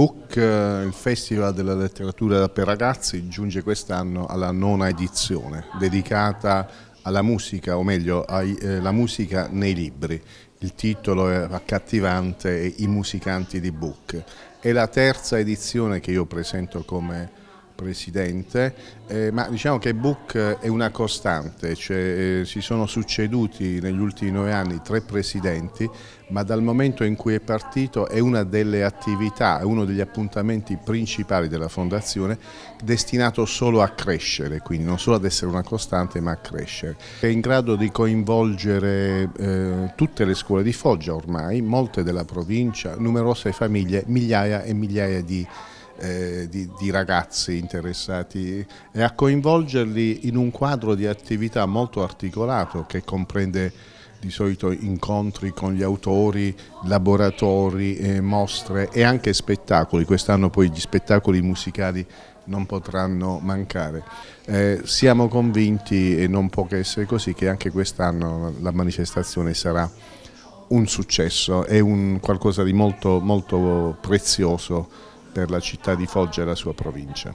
Book, eh, il Festival della letteratura per ragazzi, giunge quest'anno alla nona edizione, dedicata alla musica, o meglio, alla eh, musica nei libri. Il titolo è accattivante, I musicanti di Book. È la terza edizione che io presento come presidente, eh, ma diciamo che Book eh, è una costante, cioè, eh, si sono succeduti negli ultimi nove anni tre presidenti, ma dal momento in cui è partito è una delle attività, è uno degli appuntamenti principali della fondazione destinato solo a crescere, quindi non solo ad essere una costante ma a crescere. È in grado di coinvolgere eh, tutte le scuole di Foggia ormai, molte della provincia, numerose famiglie, migliaia e migliaia di eh, di, di, ragazzi interessati e a coinvolgerli in un quadro di attività molto articolato che comprende di solito incontri con gli autori, laboratori, eh, mostre e anche spettacoli. Quest'anno poi gli spettacoli musicali non potranno mancare. Eh, siamo convinti, e non può che essere così, che anche quest'anno la manifestazione sarà un successo, è un qualcosa di molto, molto prezioso per la città di Foggia e la sua provincia.